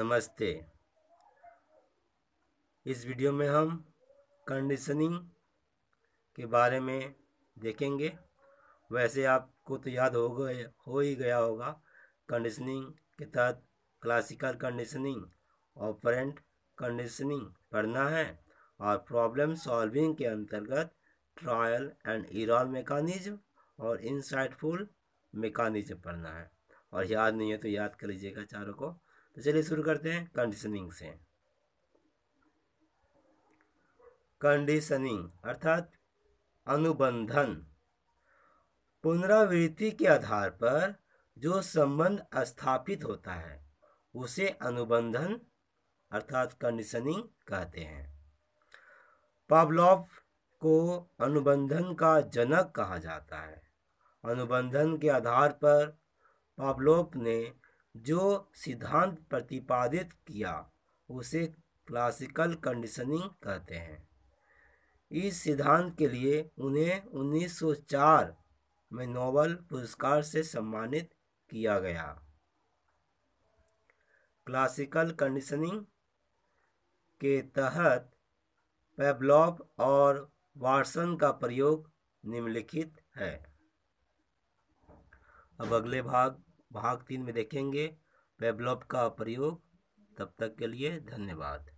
नमस्ते इस वीडियो में हम कंडीशनिंग के बारे में देखेंगे वैसे आपको तो याद हो गए हो ही गया होगा कंडीशनिंग के तहत क्लासिकल कंडीशनिंग ऑपरेंट कंडीशनिंग पढ़ना है और प्रॉब्लम सॉल्विंग के अंतर्गत ट्रायल एंड इरॉल मेकानिज्म और इंसाइटफुल मेकानिज्म पढ़ना है और याद नहीं है तो याद कर लीजिएगा चारों को तो चलिए शुरू करते हैं कंडीशनिंग से कंडीशनिंग अर्थात अनुबंधन पुनरावृत्ति के आधार पर जो संबंध स्थापित होता है उसे अनुबंधन अर्थात कंडीशनिंग कहते हैं पावलोव को अनुबंधन का जनक कहा जाता है अनुबंधन के आधार पर पावलोव ने जो सिद्धांत प्रतिपादित किया उसे क्लासिकल कंडीशनिंग कहते हैं इस सिद्धांत के लिए उन्हें 1904 में नोबल पुरस्कार से सम्मानित किया गया क्लासिकल कंडीशनिंग के तहत पेब्लॉप और वार्सन का प्रयोग निम्नलिखित है अब अगले भाग भाग तीन में देखेंगे वेबलॉप का प्रयोग तब तक के लिए धन्यवाद